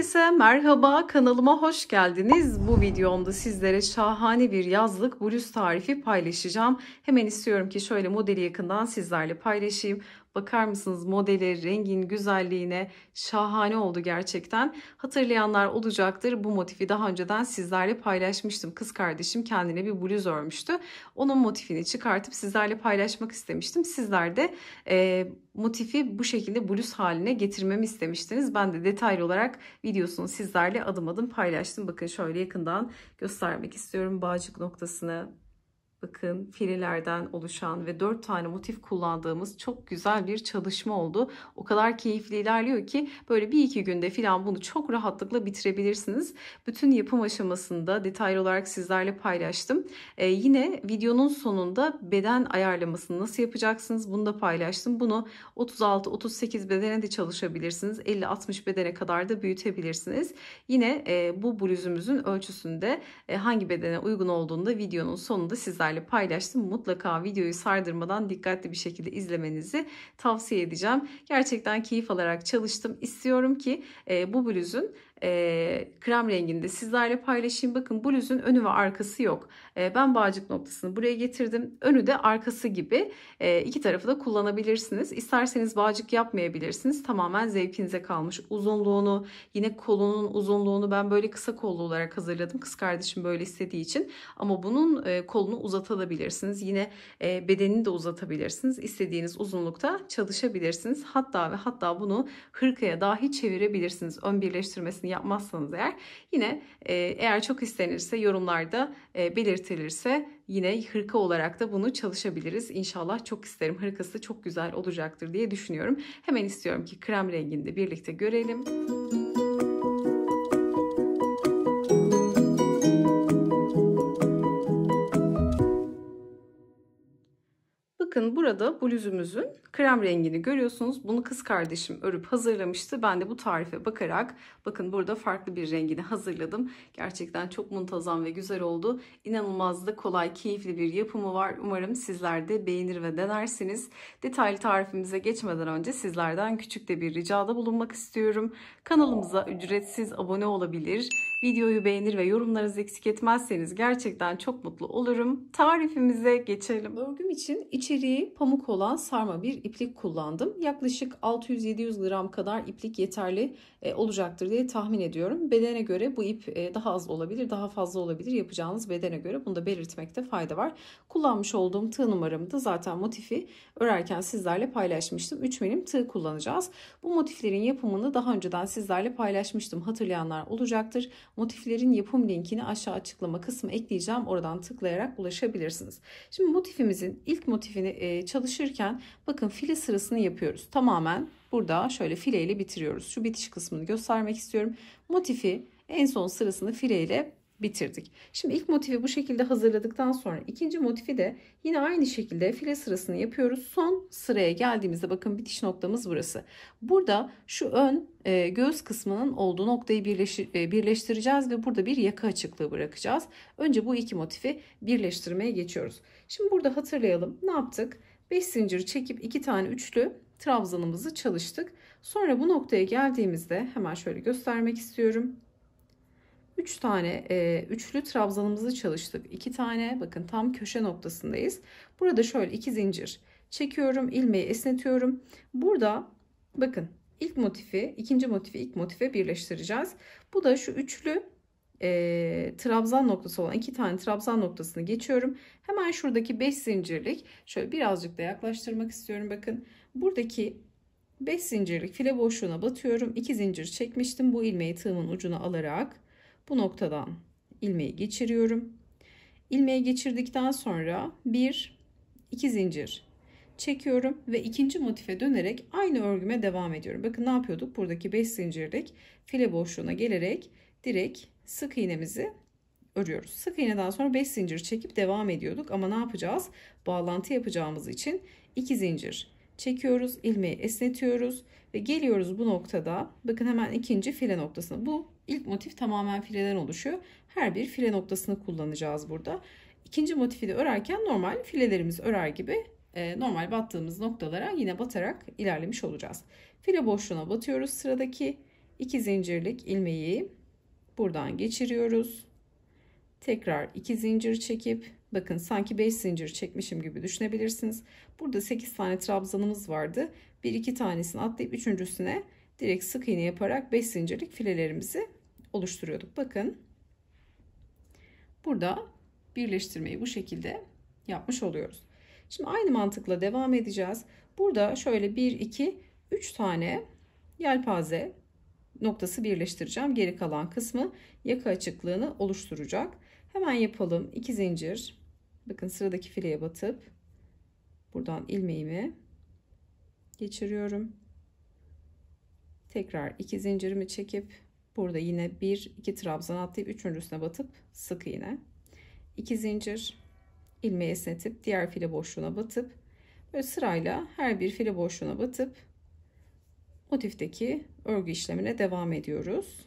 Herkese merhaba, kanalıma hoş geldiniz. Bu videomda sizlere şahane bir yazlık bluz tarifi paylaşacağım. Hemen istiyorum ki şöyle modeli yakından sizlerle paylaşayım. Bakar mısınız modeli, rengin güzelliğine şahane oldu gerçekten. Hatırlayanlar olacaktır. Bu motifi daha önceden sizlerle paylaşmıştım. Kız kardeşim kendine bir bluz örmüştü. Onun motifini çıkartıp sizlerle paylaşmak istemiştim. Sizler de e, motifi bu şekilde bluz haline getirmemi istemiştiniz. Ben de detaylı olarak videosunu sizlerle adım adım paylaştım. Bakın şöyle yakından göstermek istiyorum bağcık noktasını. Bakın firelerden oluşan ve dört tane motif kullandığımız çok güzel bir çalışma oldu. O kadar keyifli ilerliyor ki böyle bir iki günde filan bunu çok rahatlıkla bitirebilirsiniz. Bütün yapım aşamasında detaylı olarak sizlerle paylaştım. Ee, yine videonun sonunda beden ayarlamasını nasıl yapacaksınız bunu da paylaştım. Bunu 36-38 bedene de çalışabilirsiniz. 50-60 bedene kadar da büyütebilirsiniz. Yine e, bu bluzumuzun ölçüsünde e, hangi bedene uygun olduğunda videonun sonunda sizlerle sizlerle paylaştım. Mutlaka videoyu sardırmadan dikkatli bir şekilde izlemenizi tavsiye edeceğim. Gerçekten keyif alarak çalıştım. İstiyorum ki e, bu bluzun e, krem renginde sizlerle paylaşayım. Bakın bluzun önü ve arkası yok. E, ben bağcık noktasını buraya getirdim. Önü de arkası gibi e, iki tarafı da kullanabilirsiniz. İsterseniz bağcık yapmayabilirsiniz. Tamamen zevkinize kalmış. Uzunluğunu yine kolunun uzunluğunu ben böyle kısa kollu olarak hazırladım. Kız kardeşim böyle istediği için. Ama bunun e, kolunu uzatabilirsiniz. Yine e, bedenini de uzatabilirsiniz. İstediğiniz uzunlukta çalışabilirsiniz. Hatta ve hatta bunu hırkaya dahi çevirebilirsiniz. Ön birleştirmesini yapmazsanız eğer yine e, eğer çok istenirse yorumlarda e, belirtilirse yine hırka olarak da bunu çalışabiliriz. İnşallah çok isterim. Hırkası çok güzel olacaktır diye düşünüyorum. Hemen istiyorum ki krem renginde birlikte görelim. Müzik Bakın burada bluzumuzun krem rengini görüyorsunuz. Bunu kız kardeşim örüp hazırlamıştı. Ben de bu tarife bakarak bakın burada farklı bir rengini hazırladım. Gerçekten çok muntazam ve güzel oldu. İnanılmaz da kolay, keyifli bir yapımı var. Umarım sizler de beğenir ve denersiniz. Detaylı tarifimize geçmeden önce sizlerden küçük de bir ricada bulunmak istiyorum. Kanalımıza ücretsiz abone olabilir Videoyu beğenir ve yorumlarınızı eksik etmezseniz gerçekten çok mutlu olurum. Tarifimize geçelim. Örgüm için içeriği pamuk olan sarma bir iplik kullandım. Yaklaşık 600-700 gram kadar iplik yeterli e, olacaktır diye tahmin ediyorum. Bedene göre bu ip e, daha az olabilir, daha fazla olabilir. Yapacağınız bedene göre bunu da belirtmekte fayda var. Kullanmış olduğum tığ numaramı da zaten motifi örerken sizlerle paylaşmıştım. 3 milim tığ kullanacağız. Bu motiflerin yapımını daha önceden sizlerle paylaşmıştım. Hatırlayanlar olacaktır. Motiflerin yapım linkini aşağı açıklama kısmı ekleyeceğim. Oradan tıklayarak ulaşabilirsiniz. Şimdi motifimizin ilk motifini e, çalışırken bakın file sırasını yapıyoruz. Tamamen burada şöyle fileyle bitiriyoruz. Şu bitiş kısmını göstermek istiyorum. Motifi en son sırasını fileyle bitirdik. Şimdi ilk motifi bu şekilde hazırladıktan sonra ikinci motifi de yine aynı şekilde file sırasını yapıyoruz. Son sıraya geldiğimizde bakın bitiş noktamız burası. Burada şu ön e, göğüs kısmının olduğu noktayı birleşir, e, birleştireceğiz ve burada bir yaka açıklığı bırakacağız. Önce bu iki motifi birleştirmeye geçiyoruz. Şimdi burada hatırlayalım ne yaptık? 5 zincir çekip 2 tane üçlü trabzanımızı çalıştık. Sonra bu noktaya geldiğimizde hemen şöyle göstermek istiyorum. 3 tane e, üçlü trabzanımızı çalıştık. 2 tane bakın tam köşe noktasındayız. Burada şöyle 2 zincir çekiyorum. ilmeği esnetiyorum. Burada bakın ilk motifi ikinci motifi ilk motife birleştireceğiz. Bu da şu üçlü e, trabzan noktası olan iki tane trabzan noktasını geçiyorum. Hemen şuradaki 5 zincirlik şöyle birazcık da yaklaştırmak istiyorum. Bakın buradaki 5 zincirlik file boşluğuna batıyorum. 2 zincir çekmiştim bu ilmeği tığımın ucuna alarak bu noktadan ilmeği geçiriyorum. İlmeği geçirdikten sonra bir iki zincir çekiyorum ve ikinci motife dönerek aynı örgüme devam ediyorum. Bakın ne yapıyorduk? Buradaki 5 zincirlik file boşluğuna gelerek direkt sık iğnemizi örüyoruz. Sık iğneden sonra 5 zincir çekip devam ediyorduk ama ne yapacağız? Bağlantı yapacağımız için 2 zincir çekiyoruz, ilmeği esnetiyoruz ve geliyoruz bu noktada. Bakın hemen ikinci file noktasına. Bu İlk motif tamamen fileden oluşuyor. Her bir file noktasını kullanacağız burada. İkinci motifi de örerken normal filelerimiz örer gibi e, normal battığımız noktalara yine batarak ilerlemiş olacağız. File boşluğuna batıyoruz. Sıradaki iki zincirlik ilmeği buradan geçiriyoruz. Tekrar iki zincir çekip bakın sanki 5 zincir çekmişim gibi düşünebilirsiniz. Burada 8 tane trabzanımız vardı. Bir iki tanesini atlayıp üçüncüsüne direkt sık iğne yaparak 5 zincirlik filelerimizi oluşturuyorduk. Bakın burada birleştirmeyi bu şekilde yapmış oluyoruz. Şimdi aynı mantıkla devam edeceğiz. Burada şöyle 1, 2, 3 tane yelpaze noktası birleştireceğim. Geri kalan kısmı yaka açıklığını oluşturacak. Hemen yapalım. 2 zincir. Bakın sıradaki fileye batıp buradan ilmeğimi geçiriyorum. Tekrar 2 zincirimi çekip Burada yine 1 2 trabzan atlayıp üçüncüsüne batıp sık iğne. 2 zincir ilmeği esnetip diğer file boşluğuna batıp böyle sırayla her bir file boşluğuna batıp motifteki örgü işlemine devam ediyoruz.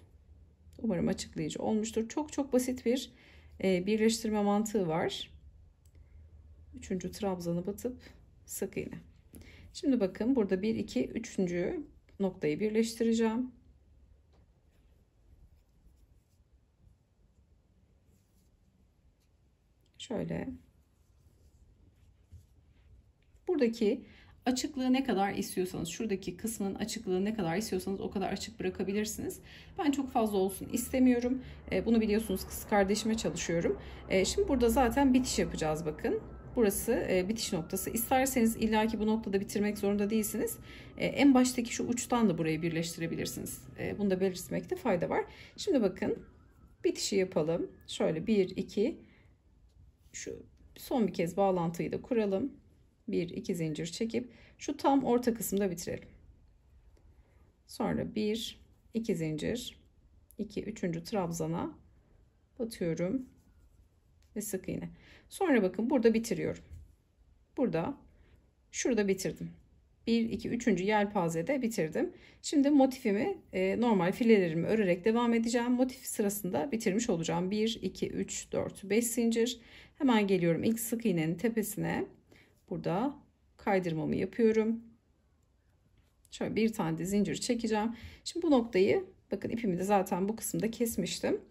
Umarım açıklayıcı olmuştur. Çok çok basit bir e, birleştirme mantığı var. Üçüncü trabzanı batıp sık iğne. Şimdi bakın burada 1 2 üçüncü noktayı birleştireceğim. şöyle buradaki açıklığı ne kadar istiyorsanız şuradaki kısmın açıklığı ne kadar istiyorsanız o kadar açık bırakabilirsiniz. Ben çok fazla olsun istemiyorum. E, bunu biliyorsunuz kız kardeşime çalışıyorum. E, şimdi burada zaten bitiş yapacağız bakın. Burası e, bitiş noktası. İsterseniz illaki bu noktada bitirmek zorunda değilsiniz. en baştaki şu uçtan da burayı birleştirebilirsiniz. bunu da belirtmekte fayda var. Şimdi bakın bitişi yapalım. Şöyle 1, 2, 3 şu son bir kez bağlantıyı da kuralım. Bir iki zincir çekip şu tam orta kısımda bitirelim. Sonra bir iki zincir iki üçüncü trabzana batıyorum ve sık iğne. Sonra bakın burada bitiriyorum. Burada şurada bitirdim. 1 2 3. yelpazede bitirdim. Şimdi motifimi e, normal filelerimi örerek devam edeceğim. Motif sırasında bitirmiş olacağım. 1 2 3 4 5 zincir Hemen geliyorum ilk sık iğnenin tepesine. Burada kaydırmamı yapıyorum. Şöyle bir tane de zincir çekeceğim. Şimdi bu noktayı bakın ipimi de zaten bu kısımda kesmiştim.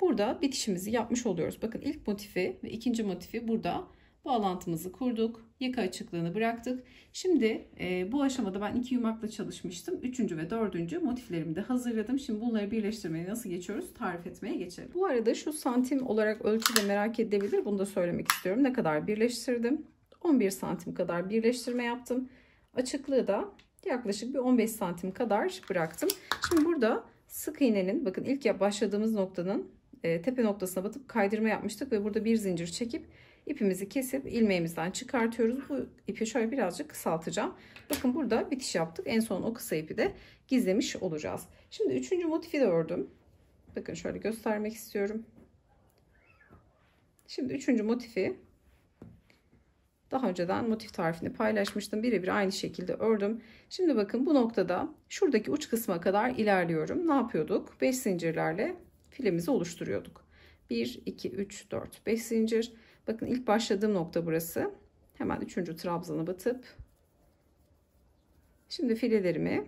Burada bitişimizi yapmış oluyoruz. Bakın ilk motifi ve ikinci motifi burada bağlantımızı kurduk. Yaka açıklığını bıraktık. Şimdi e, bu aşamada ben iki yumakla çalışmıştım. Üçüncü ve dördüncü motiflerimi de hazırladım. Şimdi bunları birleştirmeye nasıl geçiyoruz tarif etmeye geçelim. Bu arada şu santim olarak ölçü de merak edebilir, Bunu da söylemek istiyorum. Ne kadar birleştirdim? 11 santim kadar birleştirme yaptım. Açıklığı da yaklaşık bir 15 santim kadar bıraktım. Şimdi burada sık iğnenin bakın ilk başladığımız noktanın e, tepe noktasına batıp kaydırma yapmıştık ve burada bir zincir çekip ipimizi kesip ilmeğimizden çıkartıyoruz. Bu ipi şöyle birazcık kısaltacağım. Bakın burada bitiş yaptık. En son o kısa ipi de gizlemiş olacağız. Şimdi üçüncü motifi de ördüm. Bakın şöyle göstermek istiyorum. Şimdi üçüncü motifi daha önceden motif tarifini paylaşmıştım. Birebir aynı şekilde ördüm. Şimdi bakın bu noktada şuradaki uç kısma kadar ilerliyorum. Ne yapıyorduk? 5 zincirlerle filemizi oluşturuyorduk. 1, 2, 3, 4, 5 zincir. Bakın ilk başladığım nokta burası. Hemen üçüncü trabzanı batıp şimdi filelerimi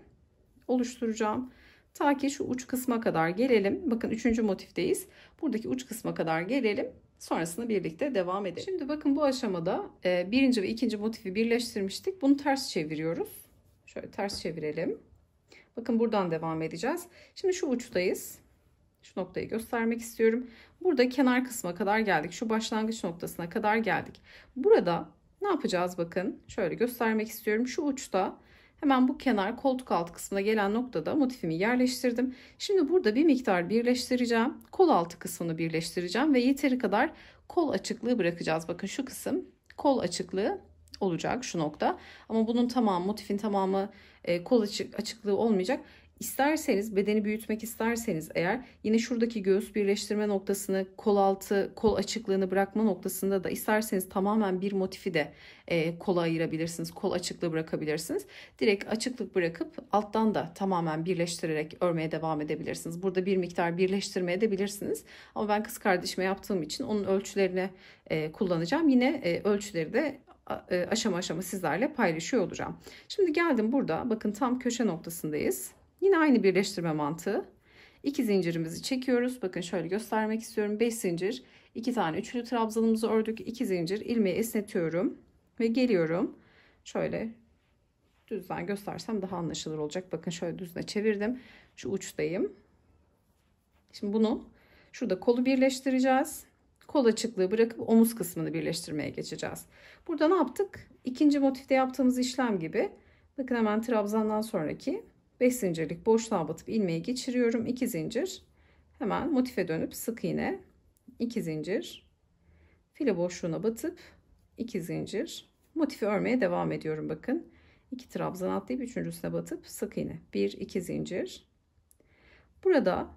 oluşturacağım. Ta ki şu uç kısma kadar gelelim. Bakın üçüncü motifteyiz. Buradaki uç kısma kadar gelelim. Sonrasında birlikte devam edelim. Şimdi bakın bu aşamada e, birinci ve ikinci motifi birleştirmiştik. Bunu ters çeviriyoruz. Şöyle ters çevirelim. Bakın buradan devam edeceğiz. Şimdi şu uçtayız. Şu noktayı göstermek istiyorum. Burada kenar kısma kadar geldik. Şu başlangıç noktasına kadar geldik. Burada ne yapacağız bakın. Şöyle göstermek istiyorum. Şu uçta hemen bu kenar koltuk alt kısmına gelen noktada motifimi yerleştirdim. Şimdi burada bir miktar birleştireceğim. Kol altı kısmını birleştireceğim ve yeteri kadar kol açıklığı bırakacağız. Bakın şu kısım kol açıklığı olacak şu nokta. Ama bunun tamamı motifin tamamı e, kol açık, açıklığı olmayacak. İsterseniz bedeni büyütmek isterseniz eğer yine şuradaki göğüs birleştirme noktasını kol altı kol açıklığını bırakma noktasında da isterseniz tamamen bir motifi de e, kola ayırabilirsiniz. Kol açıklığı bırakabilirsiniz. Direkt açıklık bırakıp alttan da tamamen birleştirerek örmeye devam edebilirsiniz. Burada bir miktar birleştirme edebilirsiniz. Ama ben kız kardeşime yaptığım için onun ölçülerini e, kullanacağım. Yine e, ölçüleri de e, aşama aşama sizlerle paylaşıyor olacağım. Şimdi geldim burada bakın tam köşe noktasındayız. Yine aynı birleştirme mantığı. İki zincirimizi çekiyoruz. Bakın şöyle göstermek istiyorum. 5 zincir, 2 tane üçlü trabzanımızı ördük. 2 zincir ilmeği esnetiyorum ve geliyorum. Şöyle düzden göstersem daha anlaşılır olacak. Bakın şöyle düzle çevirdim. Şu uçtayım. Şimdi bunu şurada kolu birleştireceğiz. Kol açıklığı bırakıp omuz kısmını birleştirmeye geçeceğiz. Burada ne yaptık? İkinci motifte yaptığımız işlem gibi. Bakın hemen trabzandan sonraki 5 zincirlik boşluğa batıp ilmeği geçiriyorum. 2 zincir. Hemen motife dönüp sık iğne. 2 zincir. File boşluğuna batıp 2 zincir. Motifi örmeye devam ediyorum bakın. 2 trabzan atlayıp üçüncüsüne batıp sık iğne. 1 2 zincir. Burada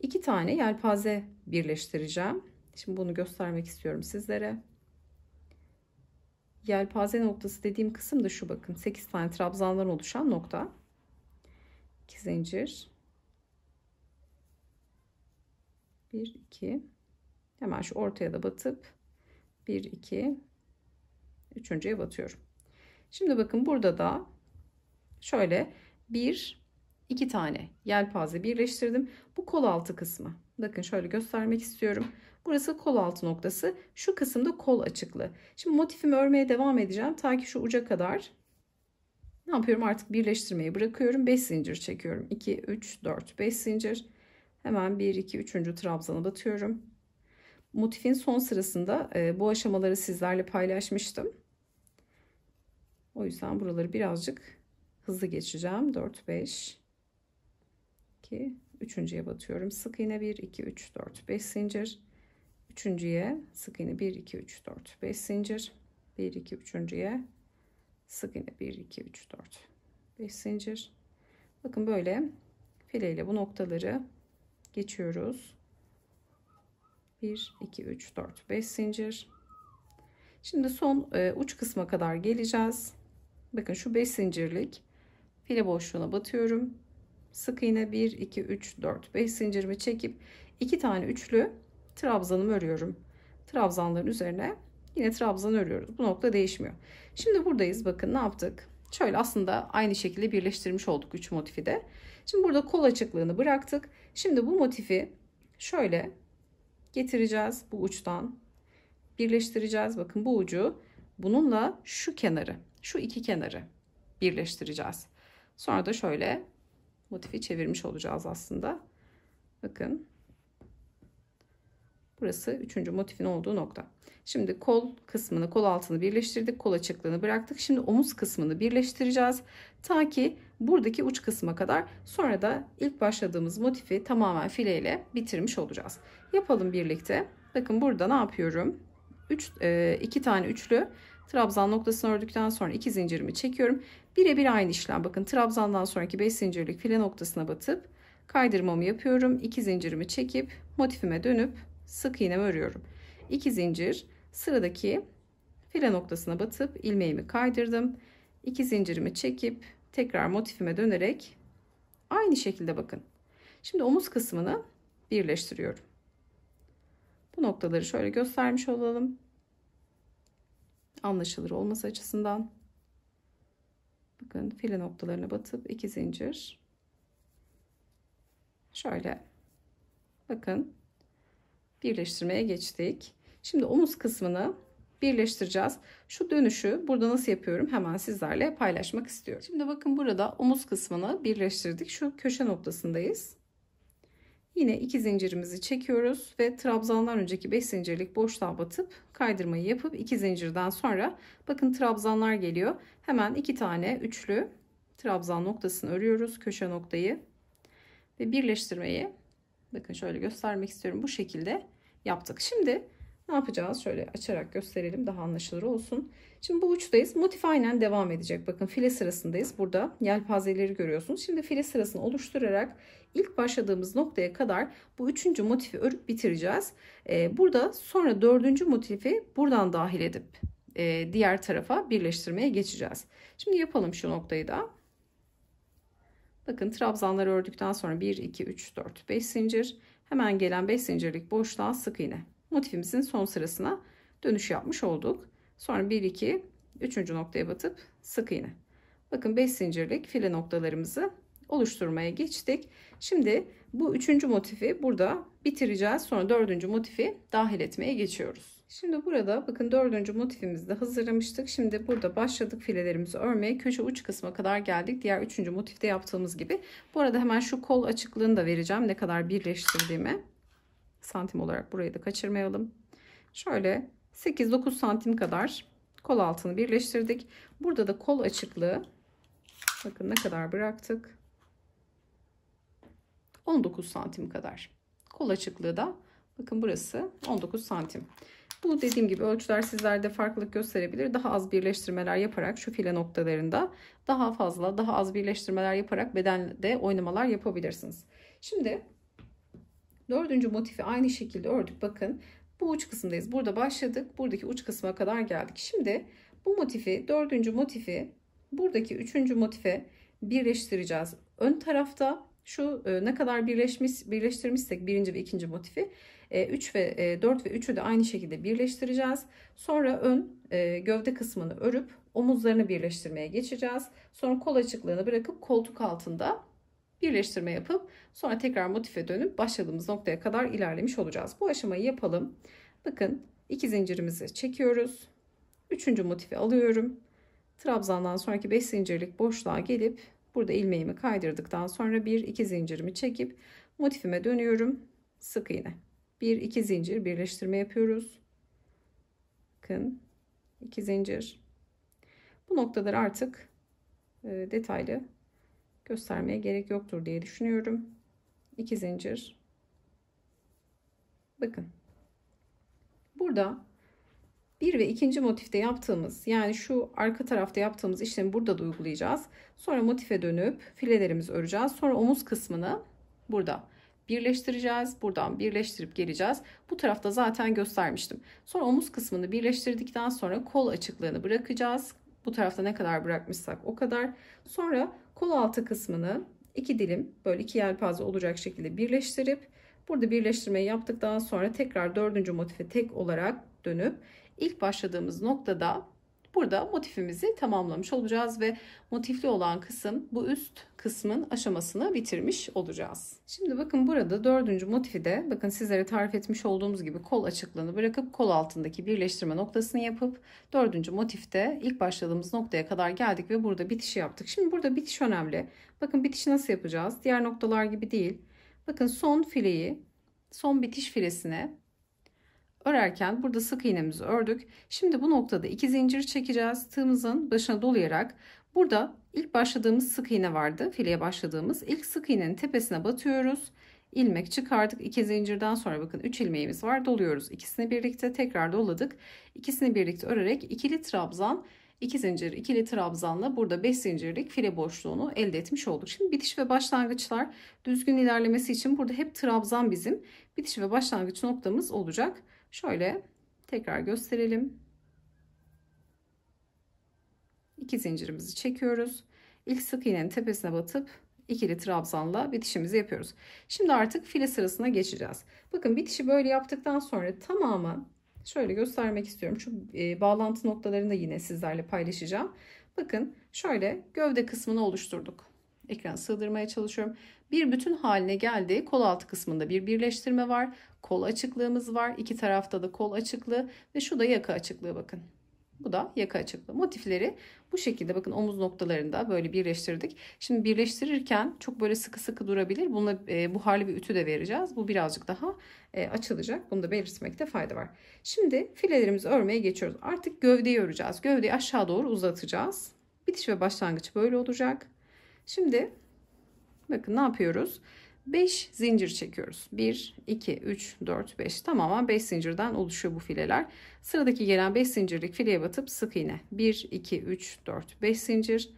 2 tane yelpaze birleştireceğim. Şimdi bunu göstermek istiyorum sizlere yelpaze noktası dediğim kısım da şu bakın 8 tane trabzandan oluşan nokta 2 zincir 1 2 hemen şu ortaya da batıp 1 2 üçüncüye batıyorum şimdi bakın burada da şöyle 1 2 tane yelpaze birleştirdim bu kol altı kısmı Bakın şöyle göstermek istiyorum. Burası kol altı noktası. Şu kısımda kol açıklı. Şimdi motifimi örmeye devam edeceğim. Ta ki şu uca kadar. Ne yapıyorum artık birleştirmeyi bırakıyorum. 5 zincir çekiyorum. 2, 3, 4, 5 zincir. Hemen 1, 2, 3. trabzana batıyorum. Motifin son sırasında e, bu aşamaları sizlerle paylaşmıştım. O yüzden buraları birazcık hızlı geçeceğim. 4, 5, 2, üçüncüye batıyorum. Sık iğne 1 2 3 4 5 zincir. Üçüncüye sık iğne 1 2 3 4 5 zincir. 1 2 üçüncüye sık iğne 1 2 3 4 5 zincir. Bakın böyle fileyle bu noktaları geçiyoruz. 1 2 3 4 5 zincir. Şimdi son e, uç kısma kadar geleceğiz. Bakın şu 5 zincirlik file boşluğuna batıyorum sık iğne 1 2 3 4 5 zincirimi çekip iki tane üçlü trabzanımı örüyorum. Trabzanların üzerine yine trabzan örüyoruz. Bu nokta değişmiyor. Şimdi buradayız bakın ne yaptık? Şöyle aslında aynı şekilde birleştirmiş olduk 3 motifi de. Şimdi burada kol açıklığını bıraktık. Şimdi bu motifi şöyle getireceğiz bu uçtan. Birleştireceğiz. Bakın bu ucu bununla şu kenarı, şu iki kenarı birleştireceğiz. Sonra da şöyle motifi çevirmiş olacağız aslında. Bakın. Burası üçüncü motifin olduğu nokta. Şimdi kol kısmını, kol altını birleştirdik. Kol açıklığını bıraktık. Şimdi omuz kısmını birleştireceğiz. Ta ki buradaki uç kısma kadar. Sonra da ilk başladığımız motifi tamamen fileyle bitirmiş olacağız. Yapalım birlikte. Bakın burada ne yapıyorum? 3 2 e, tane üçlü Trabzan noktasını ördükten sonra iki zincirimi çekiyorum. Birebir aynı işlem. Bakın trabzandan sonraki 5 zincirlik file noktasına batıp kaydırmamı yapıyorum. İki zincirimi çekip motifime dönüp sık iğnemi örüyorum. İki zincir sıradaki file noktasına batıp ilmeğimi kaydırdım. İki zincirimi çekip tekrar motifime dönerek aynı şekilde bakın. Şimdi omuz kısmını birleştiriyorum. Bu noktaları şöyle göstermiş olalım anlaşılır olması açısından. Bakın file noktalarına batıp iki zincir. Şöyle bakın birleştirmeye geçtik. Şimdi omuz kısmını birleştireceğiz. Şu dönüşü burada nasıl yapıyorum hemen sizlerle paylaşmak istiyorum. Şimdi bakın burada omuz kısmını birleştirdik. Şu köşe noktasındayız. Yine iki zincirimizi çekiyoruz ve trabzandan önceki 5 zincirlik boşluğa batıp kaydırmayı yapıp iki zincirden sonra bakın trabzanlar geliyor. Hemen iki tane üçlü trabzan noktasını örüyoruz köşe noktayı ve birleştirmeyi bakın şöyle göstermek istiyorum bu şekilde yaptık. Şimdi ne yapacağız? Şöyle açarak gösterelim daha anlaşılır olsun. Şimdi bu uçtayız. Motif aynen devam edecek. Bakın file sırasındayız. Burada yelpazeleri görüyorsunuz. Şimdi file sırasını oluşturarak ilk başladığımız noktaya kadar bu üçüncü motifi örüp bitireceğiz. Ee, burada sonra dördüncü motifi buradan dahil edip e, diğer tarafa birleştirmeye geçeceğiz. Şimdi yapalım şu noktayı da. Bakın trabzanları ördükten sonra 1, 2, 3, 4, 5 zincir. Hemen gelen 5 zincirlik boşluğa sık iğne motifimizin son sırasına dönüş yapmış olduk. Sonra 1 2 3. noktaya batıp sık iğne. Bakın 5 zincirlik file noktalarımızı oluşturmaya geçtik. Şimdi bu üçüncü motifi burada bitireceğiz. Sonra dördüncü motifi dahil etmeye geçiyoruz. Şimdi burada bakın dördüncü motifimizi de hazırlamıştık. Şimdi burada başladık filelerimizi örmeye. Köşe uç kısma kadar geldik. Diğer üçüncü motifte yaptığımız gibi. Bu arada hemen şu kol açıklığını da vereceğim. Ne kadar birleştirdiğimi santim olarak burayı da kaçırmayalım. Şöyle 8-9 santim kadar kol altını birleştirdik. Burada da kol açıklığı bakın ne kadar bıraktık. 19 santim kadar. Kol açıklığı da bakın burası 19 santim. Bu dediğim gibi ölçüler sizlerde farklılık gösterebilir. Daha az birleştirmeler yaparak şu file noktalarında daha fazla daha az birleştirmeler yaparak bedende oynamalar yapabilirsiniz. Şimdi Dördüncü motifi aynı şekilde ördük. Bakın bu uç kısımdayız. Burada başladık. Buradaki uç kısma kadar geldik. Şimdi bu motifi, dördüncü motifi buradaki üçüncü motife birleştireceğiz. Ön tarafta şu e, ne kadar birleşmiş birleştirmişsek birinci ve ikinci motifi 3 e, ve 4 e, ve 3'ü de aynı şekilde birleştireceğiz. Sonra ön gövde kısmını örüp omuzlarını birleştirmeye geçeceğiz. Sonra kol açıklığını bırakıp koltuk altında birleştirme yapıp sonra tekrar motife dönüp başladığımız noktaya kadar ilerlemiş olacağız. Bu aşamayı yapalım. Bakın iki zincirimizi çekiyoruz. Üçüncü motifi alıyorum. Trabzan'dan sonraki 5 zincirlik boşluğa gelip burada ilmeğimi kaydırdıktan sonra 1 2 zincirimi çekip motifime dönüyorum. Sık iğne. 1 2 zincir birleştirme yapıyoruz. Bakın 2 zincir. Bu noktaları artık e, detaylı göstermeye gerek yoktur diye düşünüyorum. İki zincir. Bakın. Burada bir ve ikinci motifte yaptığımız yani şu arka tarafta yaptığımız işlemi burada da uygulayacağız. Sonra motife dönüp filelerimizi öreceğiz. Sonra omuz kısmını burada birleştireceğiz. Buradan birleştirip geleceğiz. Bu tarafta zaten göstermiştim. Sonra omuz kısmını birleştirdikten sonra kol açıklığını bırakacağız. Bu tarafta ne kadar bırakmışsak o kadar. Sonra Kol altı kısmını iki dilim böyle iki yelpaze olacak şekilde birleştirip burada birleştirmeyi yaptıktan sonra tekrar dördüncü motife tek olarak dönüp ilk başladığımız noktada Burada motifimizi tamamlamış olacağız ve motifli olan kısım bu üst kısmın aşamasını bitirmiş olacağız. Şimdi bakın burada dördüncü motifi de bakın sizlere tarif etmiş olduğumuz gibi kol açıklığını bırakıp kol altındaki birleştirme noktasını yapıp dördüncü motifte ilk başladığımız noktaya kadar geldik ve burada bitişi yaptık. Şimdi burada bitiş önemli. Bakın bitişi nasıl yapacağız? Diğer noktalar gibi değil. Bakın son fileyi son bitiş filesine örerken burada sık iğnemizi ördük. Şimdi bu noktada iki zincir çekeceğiz. Tığımızın başına dolayarak burada ilk başladığımız sık iğne vardı. Fileye başladığımız ilk sık iğnenin tepesine batıyoruz. İlmek çıkardık. iki zincirden sonra bakın 3 ilmeğimiz var. Doluyoruz. İkisini birlikte tekrar doladık. İkisini birlikte örerek ikili trabzan 2 zincir ikili trabzanla burada 5 zincirlik file boşluğunu elde etmiş olduk. Şimdi bitiş ve başlangıçlar düzgün ilerlemesi için burada hep trabzan bizim bitiş ve başlangıç noktamız olacak. Şöyle tekrar gösterelim. İki zincirimizi çekiyoruz. İlk sık iğnenin tepesine batıp ikili trabzanla bitişimizi yapıyoruz. Şimdi artık file sırasına geçeceğiz. Bakın bitişi böyle yaptıktan sonra tamamı şöyle göstermek istiyorum. Şu e, bağlantı noktalarını da yine sizlerle paylaşacağım. Bakın şöyle gövde kısmını oluşturduk. Ekran sığdırmaya çalışıyorum. Bir bütün haline geldi. Kol altı kısmında bir birleştirme var. Kol açıklığımız var. İki tarafta da kol açıklığı ve şu da yaka açıklığı bakın. Bu da yaka açıklığı. Motifleri bu şekilde bakın omuz noktalarında böyle birleştirdik. Şimdi birleştirirken çok böyle sıkı sıkı durabilir. Bununla e, buharlı bir ütü de vereceğiz. Bu birazcık daha e, açılacak. Bunu da belirtmekte fayda var. Şimdi filelerimizi örmeye geçiyoruz. Artık gövdeyi öreceğiz. Gövdeyi aşağı doğru uzatacağız. Bitiş ve başlangıç böyle olacak. Şimdi bakın ne yapıyoruz? 5 zincir çekiyoruz. 1, 2, 3, 4, 5. Tamamen 5 zincirden oluşuyor bu fileler. Sıradaki gelen 5 zincirlik fileye batıp sık iğne. 1, 2, 3, 4, 5 zincir.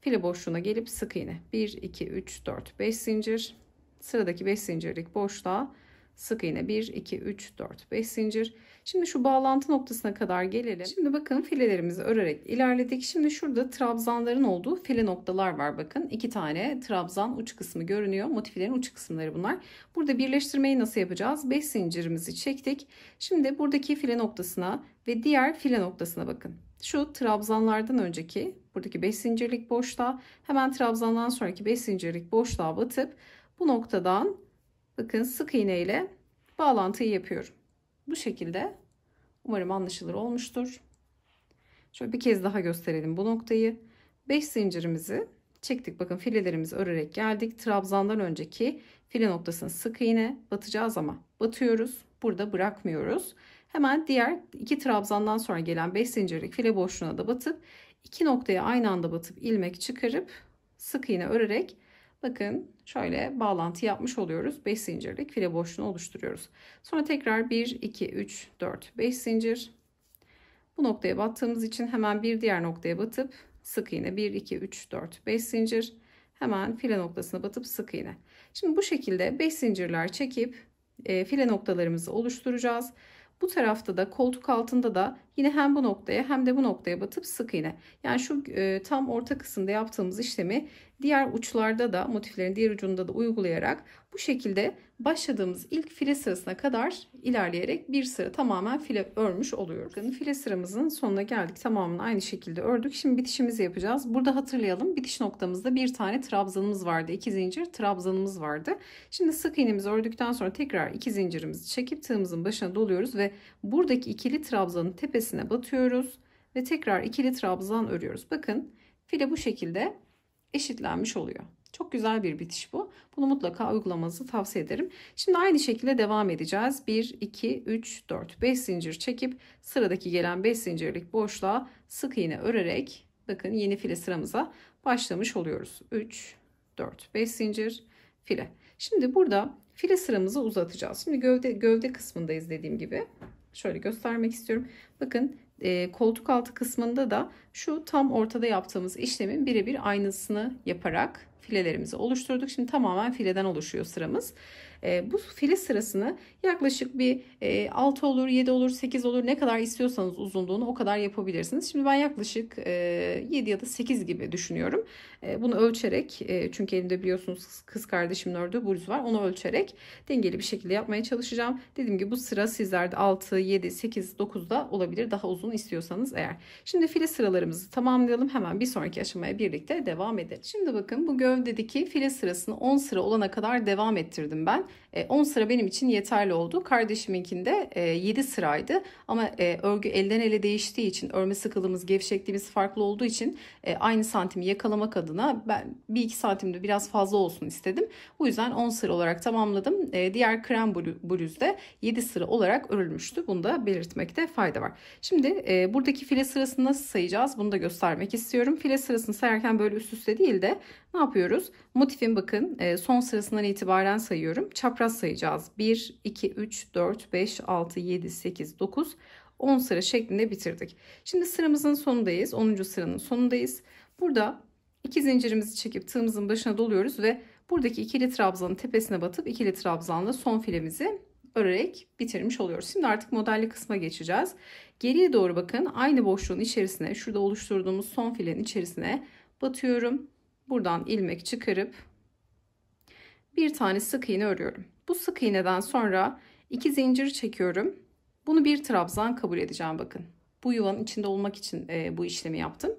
File boşluğuna gelip sık iğne. 1, 2, 3, 4, 5 zincir. Sıradaki 5 zincirlik boşluğa sık iğne. 1, 2, 3, 4, 5 zincir. Şimdi şu bağlantı noktasına kadar gelelim. Şimdi bakın filelerimizi örerek ilerledik. Şimdi şurada trabzanların olduğu file noktalar var bakın. iki tane trabzan uç kısmı görünüyor. Motiflerin uç kısımları bunlar. Burada birleştirmeyi nasıl yapacağız? 5 zincirimizi çektik. Şimdi buradaki file noktasına ve diğer file noktasına bakın. Şu trabzanlardan önceki buradaki 5 zincirlik boşluğa hemen trabzandan sonraki 5 zincirlik boşluğa batıp bu noktadan bakın sık iğne ile bağlantıyı yapıyorum. Bu şekilde umarım anlaşılır olmuştur. Şöyle bir kez daha gösterelim bu noktayı. 5 zincirimizi çektik. Bakın filelerimizi örerek geldik. Trabzandan önceki file noktasını sık iğne batacağız ama batıyoruz. Burada bırakmıyoruz. Hemen diğer iki trabzandan sonra gelen 5 zincirlik file boşluğuna da batıp iki noktaya aynı anda batıp ilmek çıkarıp sık iğne örerek Bakın şöyle bağlantı yapmış oluyoruz. 5 zincirlik file boşluğunu oluşturuyoruz. Sonra tekrar 1, 2, 3, 4, 5 zincir. Bu noktaya battığımız için hemen bir diğer noktaya batıp sık iğne 1, 2, 3, 4, 5 zincir. Hemen file noktasına batıp sık iğne. Şimdi bu şekilde 5 zincirler çekip e, file noktalarımızı oluşturacağız. Bu tarafta da koltuk altında da yine hem bu noktaya hem de bu noktaya batıp sık iğne. Yani şu e, tam orta kısımda yaptığımız işlemi diğer uçlarda da motiflerin diğer ucunda da uygulayarak bu şekilde başladığımız ilk file sırasına kadar ilerleyerek bir sıra tamamen file örmüş oluyoruz. Yani file sıramızın sonuna geldik. Tamamını aynı şekilde ördük. Şimdi bitişimizi yapacağız. Burada hatırlayalım bitiş noktamızda bir tane trabzanımız vardı. iki zincir trabzanımız vardı. Şimdi sık iğnemizi ördükten sonra tekrar iki zincirimizi çekip tığımızın başına doluyoruz ve buradaki ikili trabzanın tepesine batıyoruz ve tekrar ikili trabzan örüyoruz. Bakın file bu şekilde eşitlenmiş oluyor. Çok güzel bir bitiş bu. Bunu mutlaka uygulamanızı tavsiye ederim. Şimdi aynı şekilde devam edeceğiz. 1, 2, 3, 4, 5 zincir çekip sıradaki gelen 5 zincirlik boşluğa sık iğne örerek bakın yeni file sıramıza başlamış oluyoruz. 3, 4, 5 zincir file. Şimdi burada file sıramızı uzatacağız. Şimdi gövde, gövde kısmındayız dediğim gibi. Şöyle göstermek istiyorum. Bakın e, koltuk altı kısmında da şu tam ortada yaptığımız işlemin birebir aynısını yaparak filelerimizi oluşturduk. Şimdi tamamen fileden oluşuyor sıramız. Ee, bu filiz sırasını yaklaşık bir e, 6 olur, 7 olur, 8 olur ne kadar istiyorsanız uzunluğunu o kadar yapabilirsiniz. Şimdi ben yaklaşık e, 7 ya da 8 gibi düşünüyorum. E, bunu ölçerek e, çünkü elimde biliyorsunuz kız kardeşimin ördüğü bluz var. Onu ölçerek dengeli bir şekilde yapmaya çalışacağım. Dediğim gibi bu sıra sizlerde 6, 7, 8, 9 da olabilir. Daha uzun istiyorsanız eğer. Şimdi filiz sıralarımızı tamamlayalım. Hemen bir sonraki aşamaya birlikte devam edelim. Şimdi bakın bu gövdedeki file sırasını 10 sıra olana kadar devam ettirdim ben. 10 e, sıra benim için yeterli oldu. Kardeşiminkinde 7 e, sıraydı ama e, örgü elden ele değiştiği için örme sıkılımız gevşekliğimiz farklı olduğu için aynı santimi yakalamak adına ben bir iki santimde biraz fazla olsun istedim. Bu yüzden 10 sıra olarak tamamladım. Diğer krem bluzda 7 sıra olarak örülmüştü. Bunu da belirtmekte fayda var. Şimdi buradaki file sırasını nasıl sayacağız bunu da göstermek istiyorum. File sırasını sayarken böyle üst üste değil de ne yapıyoruz? Motifin bakın e, son sırasından itibaren sayıyorum. Çapraz sayacağız. 1, 2, 3, 4, 5, 6, 7, 8, 9, 10 sıra şeklinde bitirdik. Şimdi sıramızın sonundayız. 10. sıranın sonundayız. Burada iki zincirimizi çekip tığımızın başına doluyoruz ve buradaki ikili trabzanın tepesine batıp ikili trabzanla son filemizi örerek bitirmiş oluyoruz. Şimdi artık modelli kısma geçeceğiz. Geriye doğru bakın aynı boşluğun içerisine şurada oluşturduğumuz son filenin içerisine batıyorum buradan ilmek çıkarıp bir tane sık iğne örüyorum. Bu sık iğneden sonra iki zincir çekiyorum. Bunu bir trabzan kabul edeceğim bakın. Bu yuvanın içinde olmak için e, bu işlemi yaptım.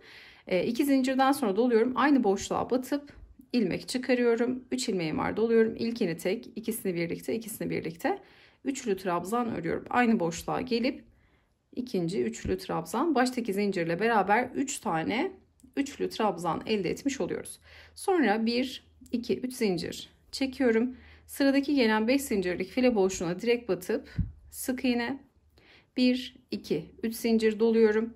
E, iki zincirden sonra doluyorum. Aynı boşluğa batıp ilmek çıkarıyorum. Üç ilmeğim var doluyorum. İlk iğne tek, ikisini birlikte, ikisini birlikte. Üçlü trabzan örüyorum. Aynı boşluğa gelip ikinci üçlü trabzan baştaki zincirle beraber üç tane üçlü trabzan elde etmiş oluyoruz. Sonra 1, 2, 3 zincir çekiyorum. Sıradaki gelen 5 zincirlik file boşluğuna direkt batıp sık iğne 1, 2, 3 zincir doluyorum.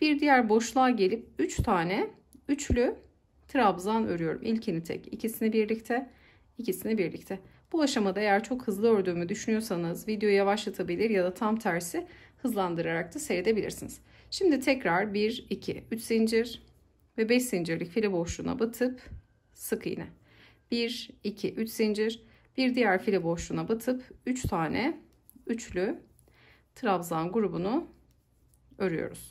Bir diğer boşluğa gelip 3 tane üçlü trabzan örüyorum. İlkini tek, ikisini birlikte, ikisini birlikte. Bu aşamada eğer çok hızlı ördüğümü düşünüyorsanız videoyu yavaşlatabilir ya da tam tersi hızlandırarak da seyredebilirsiniz. Şimdi tekrar 1, 2, 3 zincir ve 5 zincirlik file boşluğuna batıp sık iğne. 1 2 3 zincir, bir diğer file boşluğuna batıp 3 tane üçlü trabzan grubunu örüyoruz.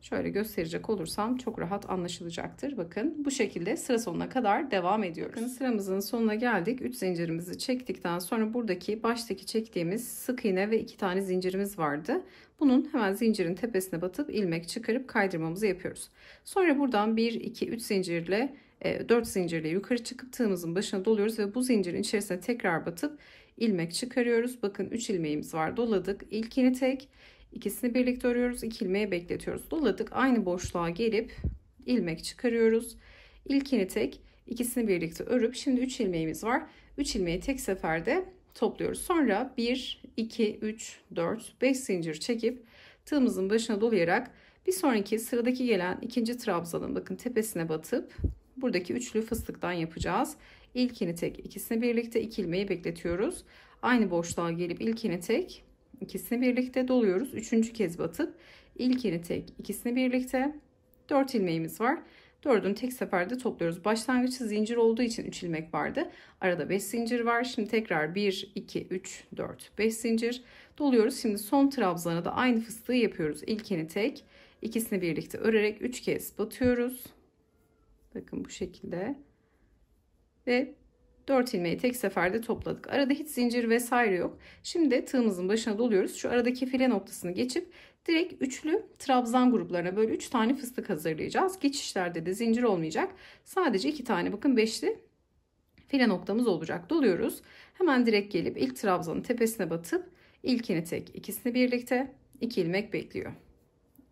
Şöyle gösterecek olursam çok rahat anlaşılacaktır. Bakın bu şekilde sıra sonuna kadar devam ediyoruz. Bakın sıramızın sonuna geldik. 3 zincirimizi çektikten sonra buradaki baştaki çektiğimiz sık iğne ve 2 tane zincirimiz vardı. Bunun hemen zincirin tepesine batıp ilmek çıkarıp kaydırmamızı yapıyoruz. Sonra buradan 1, 2, 3 zincirle 4 e, zincirle yukarı çıkıp tığımızın başına doluyoruz ve bu zincirin içerisine tekrar batıp ilmek çıkarıyoruz. Bakın 3 ilmeğimiz var doladık. İlkini tek ikisini birlikte örüyoruz. 2 ilmeği bekletiyoruz. Doladık aynı boşluğa gelip ilmek çıkarıyoruz. İlkini tek ikisini birlikte örüp şimdi 3 ilmeğimiz var. 3 ilmeği tek seferde topluyoruz. Sonra 1, 2, 3, 4, 5 zincir çekip tığımızın başına dolayarak bir sonraki sıradaki gelen ikinci trabzanın bakın tepesine batıp buradaki üçlü fıstıktan yapacağız. İlkini tek ikisini birlikte iki ilmeği bekletiyoruz. Aynı boşluğa gelip ilkini tek ikisini birlikte doluyoruz. Üçüncü kez batıp ilkini tek ikisini birlikte dört ilmeğimiz var. Dördünü tek seferde topluyoruz. Başlangıçta zincir olduğu için 3 ilmek vardı. Arada 5 zincir var. Şimdi tekrar 1, 2, 3, 4, 5 zincir doluyoruz. Şimdi son trabzana da aynı fıstığı yapıyoruz. İlkini tek, ikisini birlikte örerek 3 kez batıyoruz. Bakın bu şekilde. Ve 4 ilmeği tek seferde topladık. Arada hiç zincir vesaire yok. Şimdi tığımızın başına doluyoruz. Şu aradaki file noktasını geçip direkt üçlü trabzan gruplarına böyle üç tane fıstık hazırlayacağız. Geçişlerde de zincir olmayacak. Sadece iki tane bakın beşli file noktamız olacak. Doluyoruz. Hemen direkt gelip ilk trabzanın tepesine batıp ilkini tek ikisini birlikte iki ilmek bekliyor.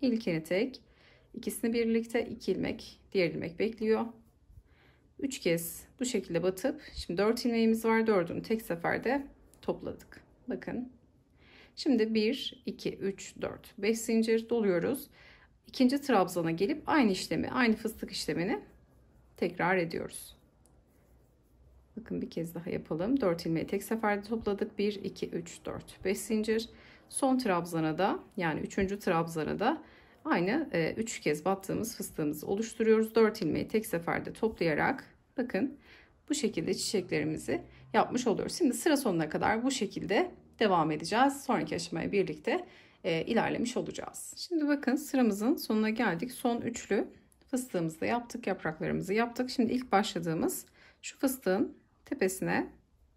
İlkini tek ikisini birlikte iki ilmek diğer ilmek bekliyor. Üç kez bu şekilde batıp şimdi dört ilmeğimiz var Dördünü tek seferde topladık. Bakın Şimdi 1, 2, 3, 4, 5 zincir doluyoruz. İkinci trabzana gelip aynı işlemi, aynı fıstık işlemini tekrar ediyoruz. Bakın bir kez daha yapalım. 4 ilmeği tek seferde topladık. 1, 2, 3, 4, 5 zincir. Son trabzana da yani 3. trabzana da aynı 3 e, kez battığımız fıstığımızı oluşturuyoruz. 4 ilmeği tek seferde toplayarak bakın bu şekilde çiçeklerimizi yapmış oluyoruz. Şimdi sıra sonuna kadar bu şekilde devam edeceğiz. Sonraki aşamaya birlikte e, ilerlemiş olacağız. Şimdi bakın sıramızın sonuna geldik. Son üçlü fıstığımızı da yaptık. Yapraklarımızı yaptık. Şimdi ilk başladığımız şu fıstığın tepesine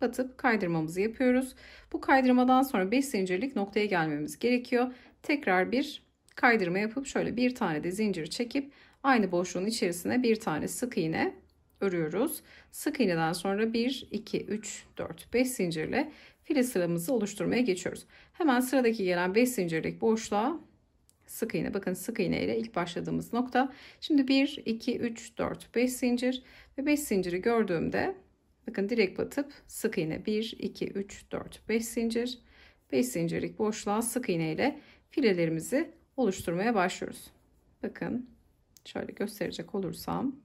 batıp kaydırmamızı yapıyoruz. Bu kaydırmadan sonra 5 zincirlik noktaya gelmemiz gerekiyor. Tekrar bir kaydırma yapıp şöyle bir tane de zincir çekip aynı boşluğun içerisine bir tane sık iğne örüyoruz. Sık iğneden sonra 1, 2, 3, 4, 5 zincirle filiz sıramızı oluşturmaya geçiyoruz. Hemen sıradaki gelen 5 zincirlik boşluğa sık iğne bakın sık iğne ile ilk başladığımız nokta. Şimdi 1 2 3 4 5 zincir ve 5 zinciri gördüğümde bakın direkt batıp sık iğne 1 2 3 4 5 zincir 5 zincirlik boşluğa sık iğne ile filelerimizi oluşturmaya başlıyoruz. Bakın şöyle gösterecek olursam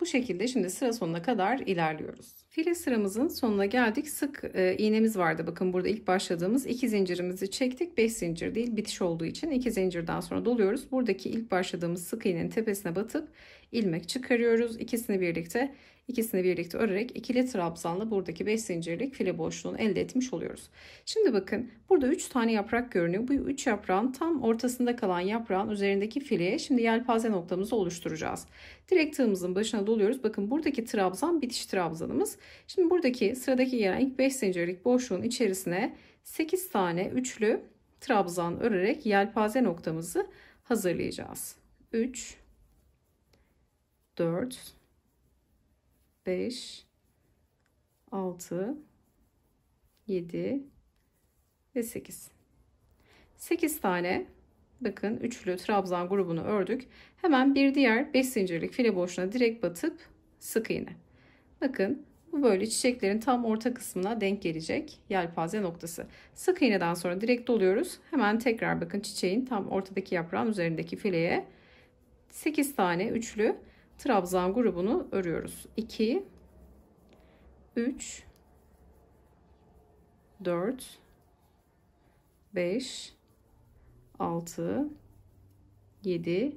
bu şekilde şimdi sıra sonuna kadar ilerliyoruz. File sıramızın sonuna geldik. Sık e, iğnemiz vardı. Bakın burada ilk başladığımız iki zincirimizi çektik. 5 zincir değil bitiş olduğu için iki zincirden sonra doluyoruz. Buradaki ilk başladığımız sık iğnenin tepesine batıp ilmek çıkarıyoruz. İkisini birlikte ikisini birlikte örerek ikili trabzanla buradaki 5 zincirlik file boşluğunu elde etmiş oluyoruz. Şimdi bakın burada 3 tane yaprak görünüyor. Bu 3 yaprağın tam ortasında kalan yaprağın üzerindeki fileye şimdi yelpaze noktamızı oluşturacağız. Direkt tığımızın başına doluyoruz. Bakın buradaki trabzan bitiş trabzanımız. Şimdi buradaki sıradaki gelen ilk 5 zincirlik boşluğun içerisine 8 tane üçlü trabzan örerek yelpaze noktamızı hazırlayacağız. 3 4 5 6 7 ve 8. 8 tane bakın üçlü trabzan grubunu ördük. Hemen bir diğer 5 zincirlik file boşluğuna direkt batıp sık iğne. Bakın bu böyle çiçeklerin tam orta kısmına denk gelecek yelpaze noktası. Sık iğneden sonra direkt doluyoruz. Hemen tekrar bakın çiçeğin tam ortadaki yaprağın üzerindeki fileye 8 tane üçlü trabzan grubunu örüyoruz. 2 3 4 5 6 7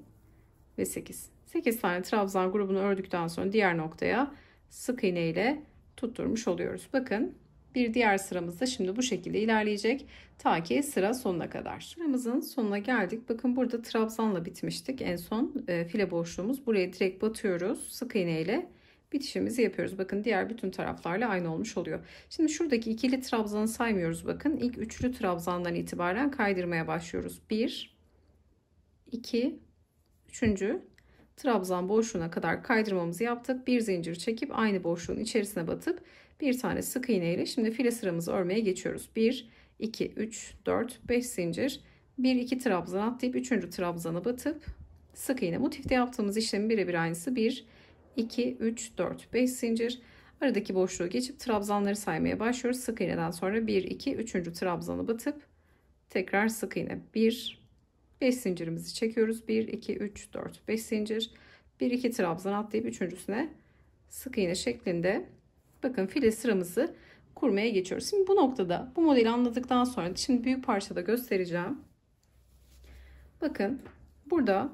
ve 8. 8 tane trabzan grubunu ördükten sonra diğer noktaya sık iğne ile tutturmuş oluyoruz. Bakın bir diğer sıramız da şimdi bu şekilde ilerleyecek ta ki sıra sonuna kadar. Sıramızın sonuna geldik. Bakın burada trabzanla bitmiştik. En son e, file boşluğumuz. Buraya direkt batıyoruz. Sık iğne ile bitişimizi yapıyoruz. Bakın diğer bütün taraflarla aynı olmuş oluyor. Şimdi şuradaki ikili trabzanı saymıyoruz bakın. ilk üçlü trabzandan itibaren kaydırmaya başlıyoruz. 1 2 3 trabzan boşluğuna kadar kaydırmamızı yaptık. Bir zincir çekip aynı boşluğun içerisine batıp bir tane sık iğne ile şimdi file sıramızı örmeye geçiyoruz. 1, 2, 3, 4, 5 zincir. 1, 2 trabzan atlayıp 3. trabzana batıp sık iğne. Motifte yaptığımız işlemin birebir aynısı. 1, 2, 3, 4, 5 zincir. Aradaki boşluğu geçip trabzanları saymaya başlıyoruz. Sık iğneden sonra 1, 2, 3. trabzana batıp tekrar sık iğne. 1, 5 zincirimizi çekiyoruz. 1, 2, 3, 4, 5 zincir. 1, 2 trabzan atlayıp üçüncüsüne sık iğne şeklinde bakın file sıramızı kurmaya geçiyoruz. Şimdi bu noktada bu modeli anladıktan sonra şimdi büyük parçada göstereceğim. Bakın burada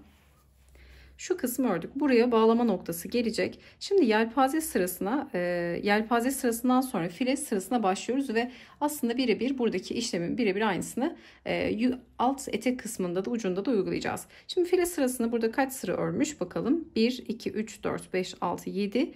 şu kısmı ördük. Buraya bağlama noktası gelecek. Şimdi yelpaze sırasına, e, yelpaze sırasından sonra file sırasına başlıyoruz ve aslında birebir buradaki işlemin birebir aynısını e, alt etek kısmında da ucunda da uygulayacağız. Şimdi file sırasını burada kaç sıra örmüş bakalım. 1, 2, 3, 4, 5, 6, 7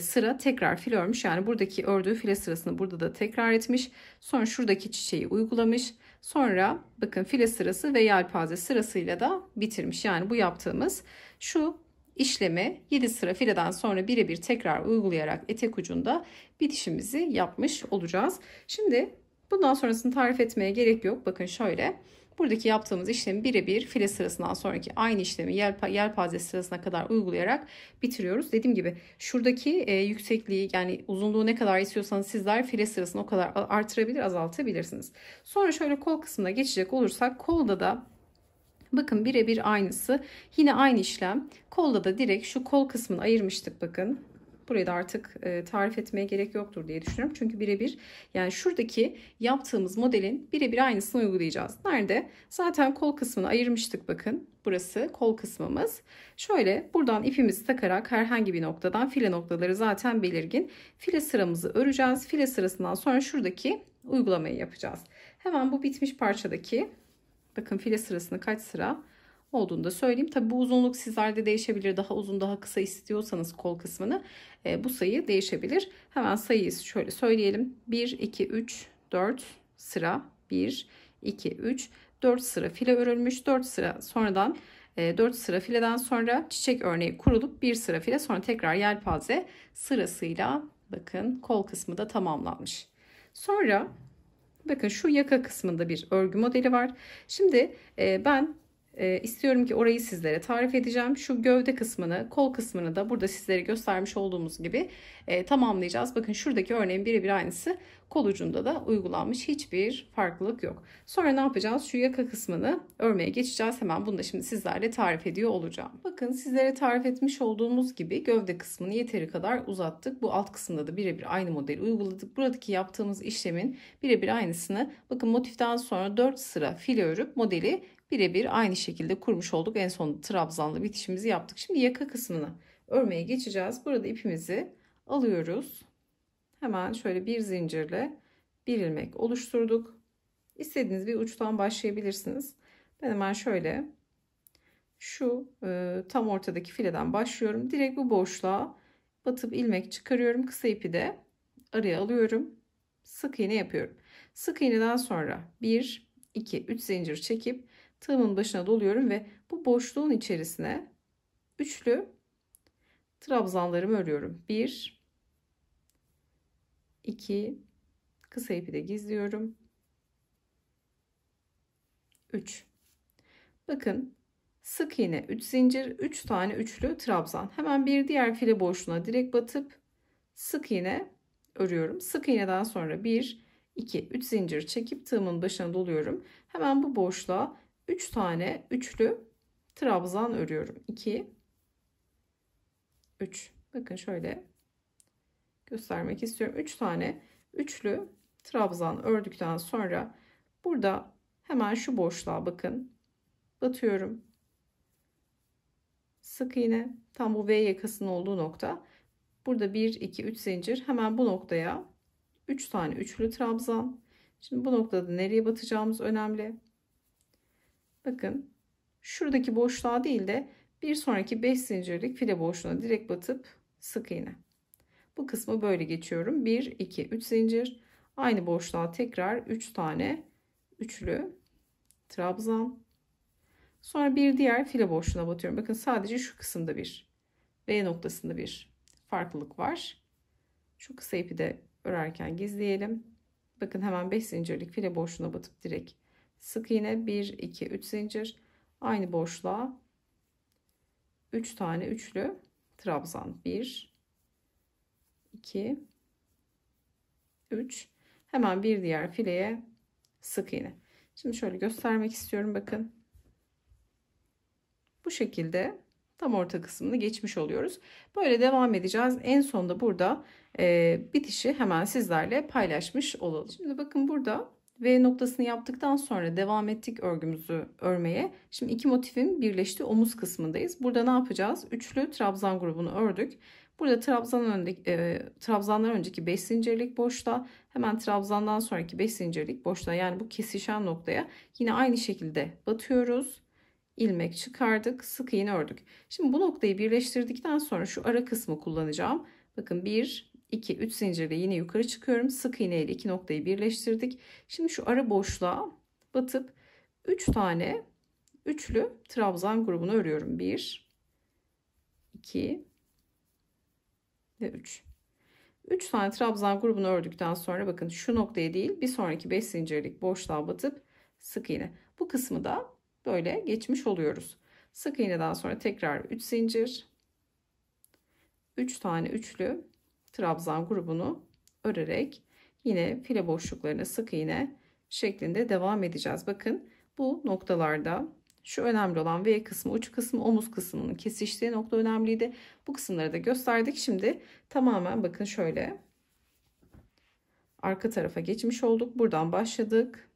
sıra tekrar fil örmüş. Yani buradaki ördüğü file sırasını burada da tekrar etmiş. Sonra şuradaki çiçeği uygulamış. Sonra bakın file sırası ve yelpaze sırasıyla da bitirmiş. Yani bu yaptığımız şu işlemi 7 sıra fileden sonra birebir tekrar uygulayarak etek ucunda bitişimizi yapmış olacağız. Şimdi bundan sonrasını tarif etmeye gerek yok. Bakın şöyle buradaki yaptığımız işlemi birebir file sırasından sonraki aynı işlemi yelpaze sırasına kadar uygulayarak bitiriyoruz. Dediğim gibi şuradaki e, yüksekliği yani uzunluğu ne kadar istiyorsanız sizler file sırasını o kadar artırabilir azaltabilirsiniz. Sonra şöyle kol kısmına geçecek olursak kolda da Bakın birebir aynısı. Yine aynı işlem. Kolda da direkt şu kol kısmını ayırmıştık bakın. Burayı da artık e, tarif etmeye gerek yoktur diye düşünüyorum. Çünkü birebir yani şuradaki yaptığımız modelin birebir aynısını uygulayacağız. Nerede? Zaten kol kısmını ayırmıştık bakın. Burası kol kısmımız. Şöyle buradan ipimizi takarak herhangi bir noktadan file noktaları zaten belirgin. File sıramızı öreceğiz. File sırasından sonra şuradaki uygulamayı yapacağız. Hemen bu bitmiş parçadaki Bakın file sırasını kaç sıra olduğunu da söyleyeyim. Tabi bu uzunluk sizlerde değişebilir. Daha uzun daha kısa istiyorsanız kol kısmını e, bu sayı değişebilir. Hemen sayıyı şöyle söyleyelim. 1, 2, 3, 4 sıra 1, 2, 3, 4 sıra file örülmüş. 4 sıra sonradan 4 e, sıra fileden sonra çiçek örneği kurulup 1 sıra file sonra tekrar yelpaze sırasıyla bakın kol kısmı da tamamlanmış. Sonra Bakın şu yaka kısmında bir örgü modeli var. Şimdi e, ben e, istiyorum ki orayı sizlere tarif edeceğim. Şu gövde kısmını, kol kısmını da burada sizlere göstermiş olduğumuz gibi e, tamamlayacağız. Bakın şuradaki örneğin birebir aynısı kol ucunda da uygulanmış hiçbir farklılık yok. Sonra ne yapacağız? Şu yaka kısmını örmeye geçeceğiz. Hemen bunu da şimdi sizlerle tarif ediyor olacağım. Bakın sizlere tarif etmiş olduğumuz gibi gövde kısmını yeteri kadar uzattık. Bu alt kısımda da birebir aynı modeli uyguladık. Buradaki yaptığımız işlemin birebir aynısını bakın motiften sonra 4 sıra fil örüp modeli birebir aynı şekilde kurmuş olduk. En son trabzanlı bitişimizi yaptık. Şimdi yaka kısmını örmeye geçeceğiz. Burada ipimizi alıyoruz. Hemen şöyle bir zincirle bir ilmek oluşturduk. İstediğiniz bir uçtan başlayabilirsiniz. Ben hemen şöyle şu e, tam ortadaki fileden başlıyorum. Direkt bu boşluğa batıp ilmek çıkarıyorum. Kısa ipi de araya alıyorum. Sık iğne yapıyorum. Sık iğneden sonra 1, 2, 3 zincir çekip tığımın başına doluyorum ve bu boşluğun içerisine üçlü trabzanlarımı örüyorum. 1 2 kısa ipi de gizliyorum. 3 Bakın sık iğne 3 zincir 3 üç tane üçlü trabzan. Hemen bir diğer file boşluğuna direkt batıp sık iğne örüyorum. Sık iğneden sonra 1 2 3 zincir çekip tığımın başına doluyorum. Hemen bu boşluğa 3 tane üçlü trabzan örüyorum. 2 3. Bakın şöyle göstermek istiyorum. 3 tane üçlü trabzan ördükten sonra burada hemen şu boşluğa bakın. Batıyorum. Sık iğne tam bu V yakasının olduğu nokta. Burada 1 2 3 zincir. Hemen bu noktaya 3 tane üçlü trabzan. Şimdi bu noktada nereye batacağımız önemli. Bakın şuradaki boşluğa değil de bir sonraki 5 zincirlik file boşluğuna direkt batıp sık iğne. Bu kısmı böyle geçiyorum. 1, 2, 3 zincir. Aynı boşluğa tekrar 3 tane üçlü trabzan. Sonra bir diğer file boşluğuna batıyorum. Bakın sadece şu kısımda bir. V noktasında bir farklılık var. Şu kısa ipi de örerken gizleyelim. Bakın hemen 5 zincirlik file boşluğuna batıp direkt sık iğne 1 2 3 zincir aynı boşluğa 3 tane üçlü trabzan 1 2 3 hemen bir diğer fileye sık iğne şimdi şöyle göstermek istiyorum bakın bu şekilde tam orta kısmını geçmiş oluyoruz böyle devam edeceğiz en sonda burada e, bitişi hemen sizlerle paylaşmış olalım şimdi bakın burada V noktasını yaptıktan sonra devam ettik örgümüzü örmeye. Şimdi iki motifin birleştiği omuz kısmındayız. Burada ne yapacağız? Üçlü trabzan grubunu ördük. Burada trabzan öndeki, e, trabzandan önceki 5 zincirlik boşta hemen trabzandan sonraki 5 zincirlik boşta yani bu kesişen noktaya yine aynı şekilde batıyoruz. ilmek çıkardık sık iğne ördük. Şimdi bu noktayı birleştirdikten sonra şu ara kısmı kullanacağım. Bakın 1 2 3 zincirle yine yukarı çıkıyorum. Sık iğne ile iki noktayı birleştirdik. Şimdi şu ara boşluğa batıp 3 tane üçlü trabzan grubunu örüyorum. 1 2 ve 3. 3 tane trabzan grubunu ördükten sonra bakın şu noktaya değil bir sonraki 5 zincirlik boşluğa batıp sık iğne. Bu kısmı da böyle geçmiş oluyoruz. Sık iğneden sonra tekrar 3 zincir 3 tane üçlü trabzan grubunu örerek yine file boşluklarına sık iğne şeklinde devam edeceğiz. Bakın bu noktalarda şu önemli olan V kısmı, uç kısmı, omuz kısmının kesiştiği nokta önemliydi. Bu kısımları da gösterdik. Şimdi tamamen bakın şöyle arka tarafa geçmiş olduk. Buradan başladık.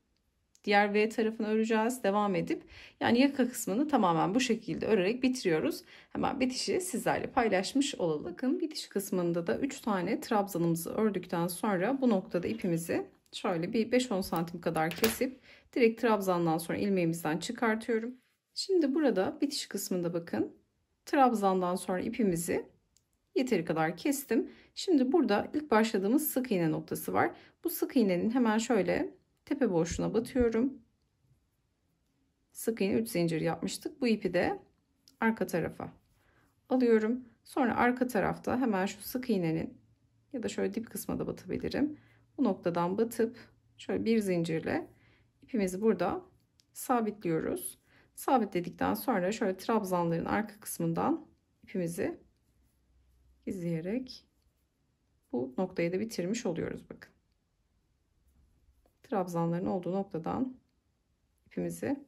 Diğer V tarafını öreceğiz. Devam edip yani yaka kısmını tamamen bu şekilde örerek bitiriyoruz. Hemen bitişi sizlerle paylaşmış olalım. Bakın bitiş kısmında da 3 tane trabzanımızı ördükten sonra bu noktada ipimizi şöyle bir 5-10 santim kadar kesip direkt trabzandan sonra ilmeğimizden çıkartıyorum. Şimdi burada bitiş kısmında bakın trabzandan sonra ipimizi yeteri kadar kestim. Şimdi burada ilk başladığımız sık iğne noktası var. Bu sık iğnenin hemen şöyle tepe boşluğuna batıyorum. Sık iğne 3 zincir yapmıştık. Bu ipi de arka tarafa alıyorum. Sonra arka tarafta hemen şu sık iğnenin ya da şöyle dip kısma da batabilirim. Bu noktadan batıp şöyle bir zincirle ipimizi burada sabitliyoruz. Sabitledikten sonra şöyle trabzanların arka kısmından ipimizi izleyerek bu noktayı da bitirmiş oluyoruz bakın trabzanların olduğu noktadan ipimizi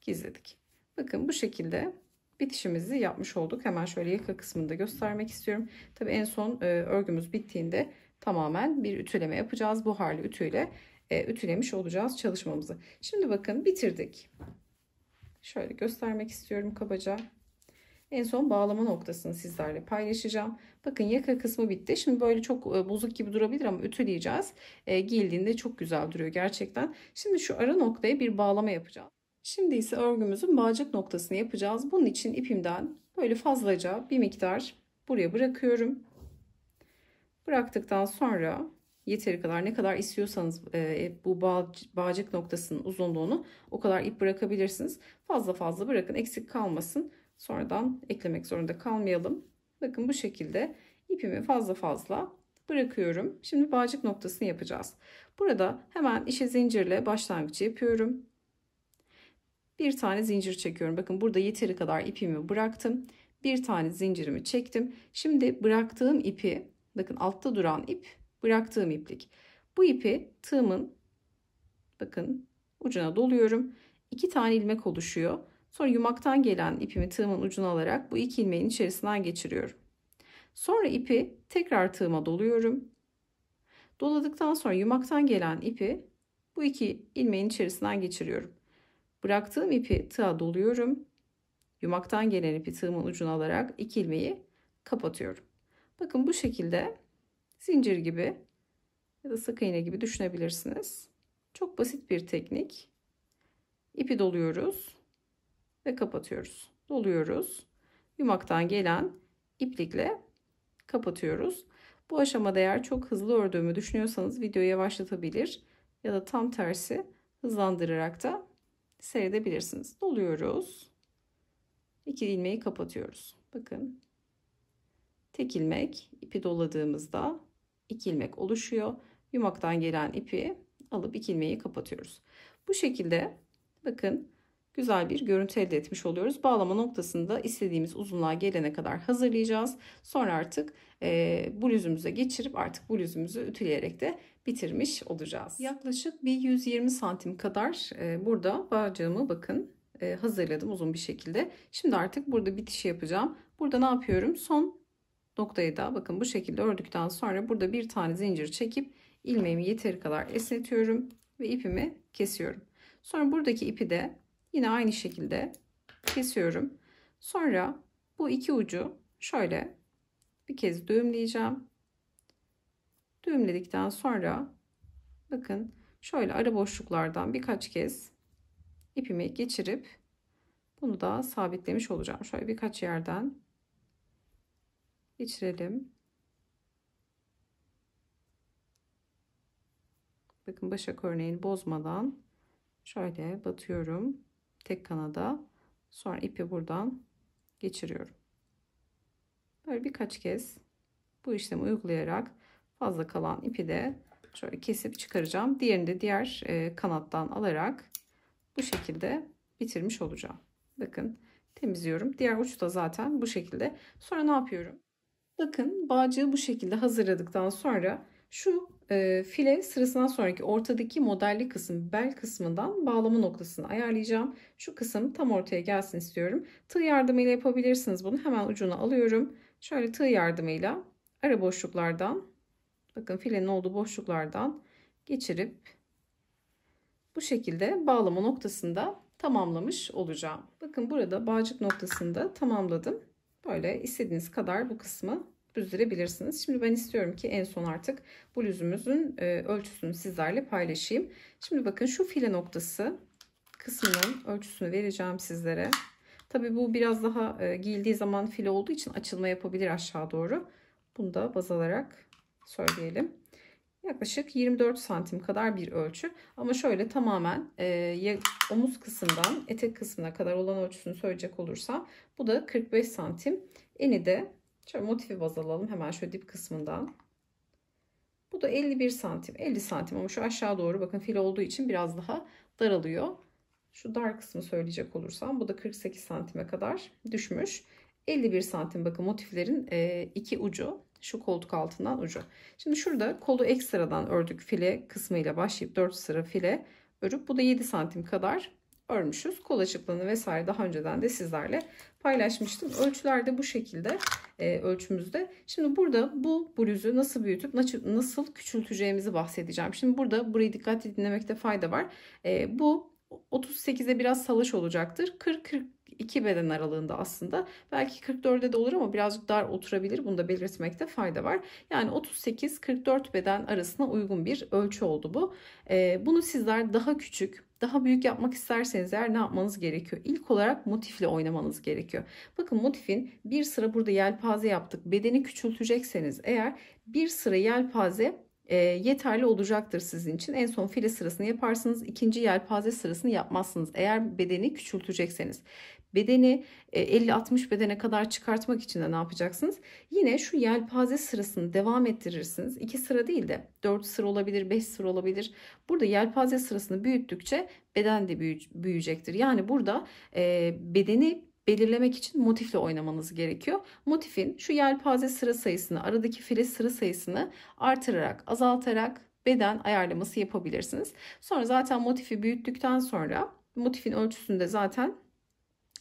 gizledik. Bakın bu şekilde bitişimizi yapmış olduk. Hemen şöyle yaka kısmını da göstermek istiyorum. Tabi en son e, örgümüz bittiğinde tamamen bir ütüleme yapacağız. Buharlı ütüyle e, ütülemiş olacağız çalışmamızı. Şimdi bakın bitirdik. Şöyle göstermek istiyorum kabaca. En son bağlama noktasını sizlerle paylaşacağım. Bakın yaka kısmı bitti. Şimdi böyle çok e, bozuk gibi durabilir ama ütüleyeceğiz. E, giyildiğinde çok güzel duruyor gerçekten. Şimdi şu ara noktaya bir bağlama yapacağız. Şimdi ise örgümüzün bağcık noktasını yapacağız. Bunun için ipimden böyle fazlaca bir miktar buraya bırakıyorum. Bıraktıktan sonra yeteri kadar ne kadar istiyorsanız e, e bu bağ, bağcık noktasının uzunluğunu o kadar ip bırakabilirsiniz. Fazla fazla bırakın eksik kalmasın sonradan eklemek zorunda kalmayalım. Bakın bu şekilde ipimi fazla fazla bırakıyorum. Şimdi bağcık noktasını yapacağız. Burada hemen işe zincirle başlangıcı yapıyorum. Bir tane zincir çekiyorum. Bakın burada yeteri kadar ipimi bıraktım. Bir tane zincirimi çektim. Şimdi bıraktığım ipi bakın altta duran ip bıraktığım iplik. Bu ipi tığımın bakın ucuna doluyorum. İki tane ilmek oluşuyor. Sonra yumaktan gelen ipimi tığımın ucuna alarak bu iki ilmeğin içerisinden geçiriyorum. Sonra ipi tekrar tığıma doluyorum. Doladıktan sonra yumaktan gelen ipi bu iki ilmeğin içerisinden geçiriyorum. Bıraktığım ipi tığa doluyorum. Yumaktan gelen ipi tığımın ucuna alarak iki ilmeği kapatıyorum. Bakın bu şekilde zincir gibi ya da sık iğne gibi düşünebilirsiniz. Çok basit bir teknik. İpi doluyoruz ve kapatıyoruz. Doluyoruz. Yumaktan gelen iplikle kapatıyoruz. Bu aşamada eğer çok hızlı ördüğümü düşünüyorsanız videoyu yavaşlatabilir ya da tam tersi hızlandırarak da seyredebilirsiniz. Doluyoruz. İki ilmeği kapatıyoruz. Bakın. Tek ilmek ipi doladığımızda iki ilmek oluşuyor. Yumaktan gelen ipi alıp iki ilmeği kapatıyoruz. Bu şekilde bakın güzel bir görüntü elde etmiş oluyoruz. Bağlama noktasında istediğimiz uzunluğa gelene kadar hazırlayacağız. Sonra artık e, bluzumuza geçirip artık bluzumuzu ütüleyerek de bitirmiş olacağız. Yaklaşık bir 120 santim kadar e, burada bacağımı bakın e, hazırladım uzun bir şekilde. Şimdi artık burada bitişi yapacağım. Burada ne yapıyorum? Son noktayı da bakın bu şekilde ördükten sonra burada bir tane zincir çekip ilmeğimi yeteri kadar esnetiyorum ve ipimi kesiyorum. Sonra buradaki ipi de Yine aynı şekilde kesiyorum. Sonra bu iki ucu şöyle bir kez düğümleyeceğim. Düğümledikten sonra bakın şöyle ara boşluklardan birkaç kez ipimi geçirip bunu da sabitlemiş olacağım. Şöyle birkaç yerden geçirelim. Bakın başak örneğini bozmadan şöyle batıyorum tek kanada sonra ipi buradan geçiriyorum. Böyle birkaç kez bu işlemi uygulayarak fazla kalan ipi de şöyle kesip çıkaracağım. Diğerini de diğer e, kanattan alarak bu şekilde bitirmiş olacağım. Bakın temizliyorum. Diğer uç da zaten bu şekilde. Sonra ne yapıyorum? Bakın bağcığı bu şekilde hazırladıktan sonra şu e, file sırasından sonraki ortadaki modelli kısım bel kısmından bağlama noktasını ayarlayacağım. Şu kısım tam ortaya gelsin istiyorum. Tığ yardımıyla yapabilirsiniz bunu. Hemen ucunu alıyorum. Şöyle tığ yardımıyla ara boşluklardan bakın filenin olduğu boşluklardan geçirip bu şekilde bağlama noktasında tamamlamış olacağım. Bakın burada bağcık noktasında tamamladım. Böyle istediğiniz kadar bu kısmı düzdürebilirsiniz. Şimdi ben istiyorum ki en son artık bluzumuzun e, ölçüsünü sizlerle paylaşayım. Şimdi bakın şu file noktası kısmının ölçüsünü vereceğim sizlere. Tabi bu biraz daha e, giyildiği zaman file olduğu için açılma yapabilir aşağı doğru. Bunu da baz alarak söyleyelim. Yaklaşık 24 santim kadar bir ölçü. Ama şöyle tamamen e, omuz kısmından etek kısmına kadar olan ölçüsünü söyleyecek olursam bu da 45 santim. Eni de Şöyle motifi baz alalım hemen şöyle dip kısmından. Bu da 51 santim. 50 santim ama şu aşağı doğru bakın fil olduğu için biraz daha daralıyor. Şu dar kısmı söyleyecek olursam bu da 48 santime kadar düşmüş. 51 santim bakın motiflerin e, iki ucu şu koltuk altından ucu. Şimdi şurada kolu ekstradan ördük file kısmıyla başlayıp 4 sıra file örüp bu da 7 santim kadar örmüşüz. Kol açıklığını vesaire daha önceden de sizlerle paylaşmıştım. Ölçüler de bu şekilde e, ölçümüzde. Şimdi burada bu bluzu nasıl büyütüp nasıl küçülteceğimizi bahsedeceğim. Şimdi burada burayı dikkatli dinlemekte fayda var. E, bu 38'e biraz salış olacaktır. 40-42 beden aralığında aslında. Belki 44'e de olur ama birazcık dar oturabilir. Bunu da belirtmekte fayda var. Yani 38-44 beden arasına uygun bir ölçü oldu bu. E, bunu sizler daha küçük daha büyük yapmak isterseniz eğer ne yapmanız gerekiyor? İlk olarak motifle oynamanız gerekiyor. Bakın motifin bir sıra burada yelpaze yaptık. Bedeni küçültecekseniz eğer bir sıra yelpaze e, yeterli olacaktır sizin için. En son file sırasını yaparsınız. ikinci yelpaze sırasını yapmazsınız. Eğer bedeni küçültecekseniz bedeni 50-60 e, bedene kadar çıkartmak için de ne yapacaksınız? Yine şu yelpaze sırasını devam ettirirsiniz. 2 sıra değil de 4 sıra olabilir, 5 sıra olabilir. Burada yelpaze sırasını büyüttükçe beden de büyüyecektir. Yani burada e, bedeni belirlemek için motifle oynamanız gerekiyor. Motifin şu yelpaze sıra sayısını, aradaki file sıra sayısını artırarak, azaltarak beden ayarlaması yapabilirsiniz. Sonra zaten motifi büyüttükten sonra motifin ölçüsünde zaten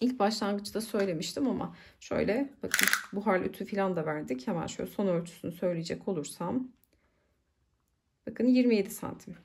ilk başlangıçta söylemiştim ama şöyle bakın buhar ütü falan da verdik. Hemen şöyle son ölçüsünü söyleyecek olursam. Bakın 27 santim.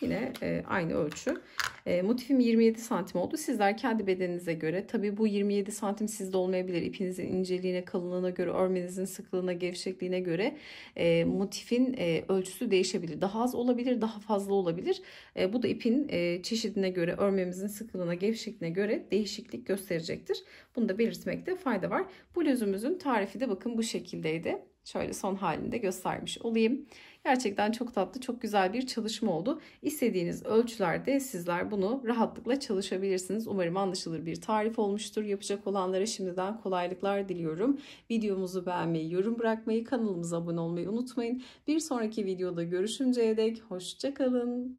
Yine e, aynı ölçü. E, motifim 27 santim oldu. Sizler kendi bedeninize göre. Tabi bu 27 santim sizde olmayabilir. İpinizin inceliğine, kalınlığına göre, örmenizin sıklığına, gevşekliğine göre e, motifin e, ölçüsü değişebilir. Daha az olabilir, daha fazla olabilir. E, bu da ipin e, çeşidine göre, örmemizin sıklığına, gevşekliğine göre değişiklik gösterecektir. Bunu da belirtmekte fayda var. Bluzumuzun tarifi de bakın bu şekildeydi. Şöyle son halinde göstermiş olayım. Gerçekten çok tatlı, çok güzel bir çalışma oldu. İstediğiniz ölçülerde sizler bunu rahatlıkla çalışabilirsiniz. Umarım anlaşılır bir tarif olmuştur. Yapacak olanlara şimdiden kolaylıklar diliyorum. Videomuzu beğenmeyi, yorum bırakmayı, kanalımıza abone olmayı unutmayın. Bir sonraki videoda görüşünceye dek hoşçakalın.